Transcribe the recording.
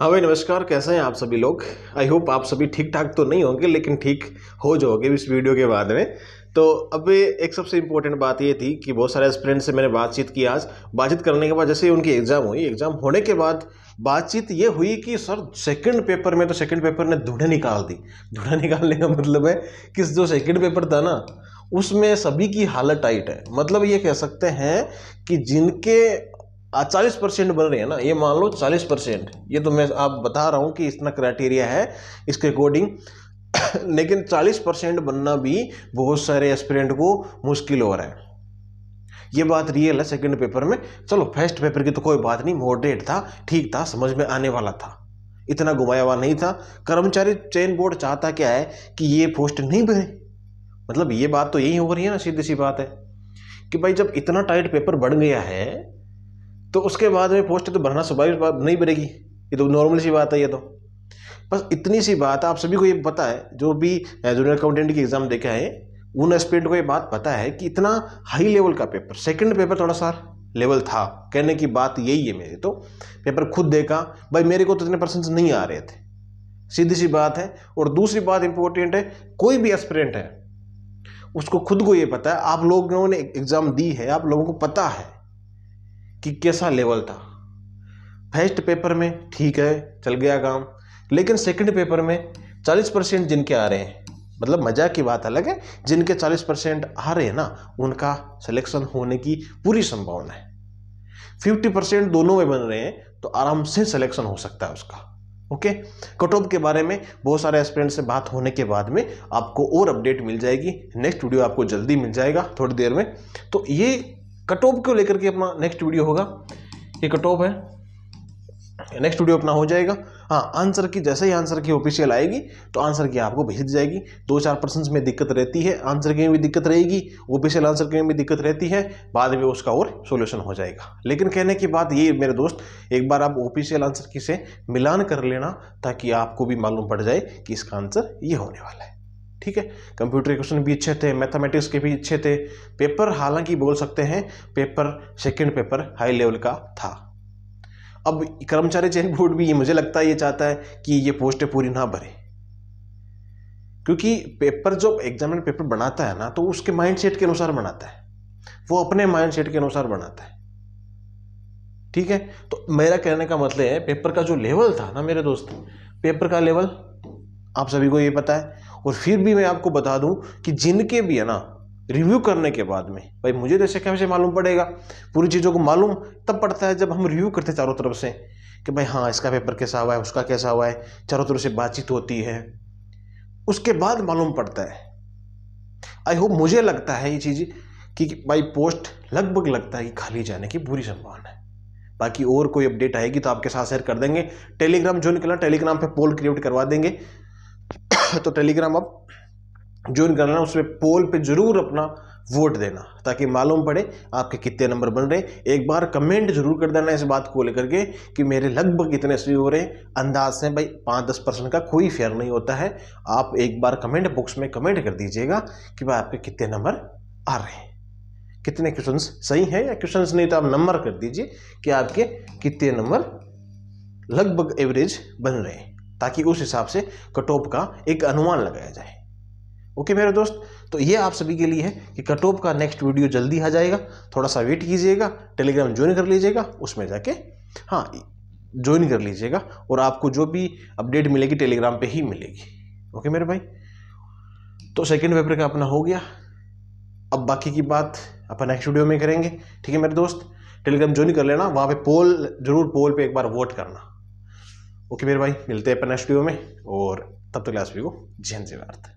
हाँ भाई नमस्कार कैसे हैं आप सभी लोग आई होप आप सभी ठीक ठाक तो नहीं होंगे लेकिन ठीक हो जाओगे इस वीडियो के बाद में तो अब एक सबसे इम्पोर्टेंट बात ये थी कि बहुत सारे एस्पिरेंट से मैंने बातचीत की आज बातचीत करने के बाद जैसे उनकी एग्ज़ाम हुई एग्ज़ाम होने के बाद बातचीत ये हुई कि सर सेकंड पेपर में तो सेकंड पेपर ने धुढ़े निकाल दी धुढ़े निकालने का मतलब है कि जो सेकंड पेपर था ना उसमें सभी की हालत टाइट है मतलब ये कह सकते हैं कि जिनके चालीस परसेंट बन रहे हैं ना ये मान लो चालीस परसेंट ये तो मैं आप बता रहा हूँ कि इतना क्राइटेरिया है इसके अकॉर्डिंग लेकिन चालीस परसेंट बनना भी बहुत सारे एस्पिरेंट को मुश्किल हो रहा है ये बात रियल है सेकंड पेपर में चलो फर्स्ट पेपर की तो कोई बात नहीं मॉडरेट था ठीक था समझ में आने वाला था इतना घुमाया हुआ नहीं था कर्मचारी चयन बोर्ड चाहता क्या है कि ये पोस्ट नहीं भरे मतलब ये बात तो यही हो रही है ना सीधी सी बात है कि भाई जब इतना टाइट पेपर बढ़ गया है तो उसके बाद में पोस्ट तो भरना सुबह नहीं भरेगी ये तो नॉर्मल सी बात है ये तो बस इतनी सी बात आप सभी को ये पता है जो भी जूनियर अकाउंटेंट की एग्ज़ाम देखा है उन एस्पिरेंट को ये बात पता है कि इतना हाई लेवल का पेपर सेकंड पेपर थोड़ा सा लेवल था कहने की बात यही है मेरे तो पेपर खुद देखा भाई मेरे को तो इतने परसेंट नहीं आ रहे थे सीधी सी बात है और दूसरी बात इंपॉर्टेंट है कोई भी एस्पिरेंट है उसको खुद को ये पता है आप लोगों ने एग्ज़ाम दी है आप लोगों को पता है कि कैसा लेवल था फर्स्ट पेपर में ठीक है चल गया काम लेकिन सेकंड पेपर में 40 परसेंट जिनके आ रहे हैं मतलब मजा की बात अलग है जिनके 40 परसेंट आ रहे हैं ना उनका सिलेक्शन होने की पूरी संभावना है 50 परसेंट दोनों में बन रहे हैं तो आराम से सिलेक्शन हो सकता है उसका ओके कट ऑफ के बारे में बहुत सारे एस्पिरेंट से बात होने के बाद में आपको और अपडेट मिल जाएगी नेक्स्ट वीडियो आपको जल्दी मिल जाएगा थोड़ी देर में तो ये कट ऑफ को लेकर के अपना नेक्स्ट वीडियो होगा ये कट ऑफ है नेक्स्ट वीडियो अपना हो जाएगा हाँ आंसर की जैसे ही आंसर की ऑफिशियल आएगी तो आंसर की आपको भेज दी जाएगी दो चार पर्सन में दिक्कत रहती है आंसर की में भी दिक्कत रहेगी ऑफिशियल आंसर की में भी दिक्कत रहती है बाद में उसका और सोल्यूशन हो जाएगा लेकिन कहने की बात ये मेरे दोस्त एक बार आप ऑफिशियल आंसर की से मिलान कर लेना ताकि आपको भी मालूम पड़ जाए कि इसका आंसर ये होने वाला है ठीक है कंप्यूटर के क्वेश्चन भी अच्छे थे मैथमेटिक्स के भी अच्छे थे पेपर हालांकि बोल सकते हैं paper second paper high level का था अब कर्मचारी चयन बोर्ड भी ये मुझे लगता है ये चाहता है कि ये पोस्ट पूरी ना भरे क्योंकि पेपर जो एग्जाम पेपर बनाता है ना तो उसके माइंड के अनुसार बनाता है वो अपने माइंड के अनुसार बनाता है ठीक है तो मेरा कहने का मतलब है पेपर का जो लेवल था ना मेरे दोस्त पेपर का लेवल आप सभी को ये पता है और फिर भी मैं आपको बता दूं कि जिनके भी है ना रिव्यू करने के बाद में भाई मुझे जैसे तो कैसे मालूम पड़ेगा पूरी चीज़ों को मालूम तब पड़ता है जब हम रिव्यू करते चारों तरफ से कि भाई हाँ इसका पेपर कैसा हुआ है उसका कैसा हुआ है चारों तरफ से बातचीत होती है उसके बाद मालूम पड़ता है आई होप मुझे लगता है ये चीज़ कि भाई पोस्ट लगभग लगता है कि खाली जाने की पूरी संभावना है बाकी और कोई अपडेट आएगी तो आपके साथ शेयर कर देंगे टेलीग्राम जो निकला टेलीग्राम पे पोल क्रिएट करवा देंगे तो टेलीग्राम अब ज्वाइन करना उसमें पोल पे जरूर अपना वोट देना ताकि मालूम पड़े आपके कितने नंबर बन रहे एक बार कमेंट जरूर कर देना इस बात को लेकर के कि मेरे लगभग इतने सही हो रहे हैं अंदाज से भाई पाँच दस परसेंट का कोई फेयर नहीं होता है आप एक बार कमेंट बॉक्स में कमेंट कर दीजिएगा कि भाई आपके कितने नंबर आ रहे हैं कितने क्वेश्चन सही हैं या क्वेश्चन नहीं तो आप नंबर कर दीजिए कि आपके कितने नंबर लगभग एवरेज बन रहे हैं ताकि उस हिसाब से कटोप का एक अनुमान लगाया जाए ओके मेरे दोस्त तो ये आप सभी के लिए है कि कटोप का नेक्स्ट वीडियो जल्दी आ जाएगा थोड़ा सा वेट कीजिएगा टेलीग्राम ज्वाइन कर लीजिएगा उसमें जाके हाँ ज्वाइन कर लीजिएगा और आपको जो भी अपडेट मिलेगी टेलीग्राम पे ही मिलेगी ओके मेरे भाई तो सेकंड पेपर का अपना हो गया अब बाकी की बात अपन नेक्स्ट वीडियो में करेंगे ठीक है मेरे दोस्त टेलीग्राम ज्वाइन कर लेना वहाँ पे पोल जरूर पोल पे एक बार वोट करना ओके मेरे भाई मिलते हैं अपन नेक्स्ट वीडियो में और तब तक तो लास्ट वीडियो जैन जय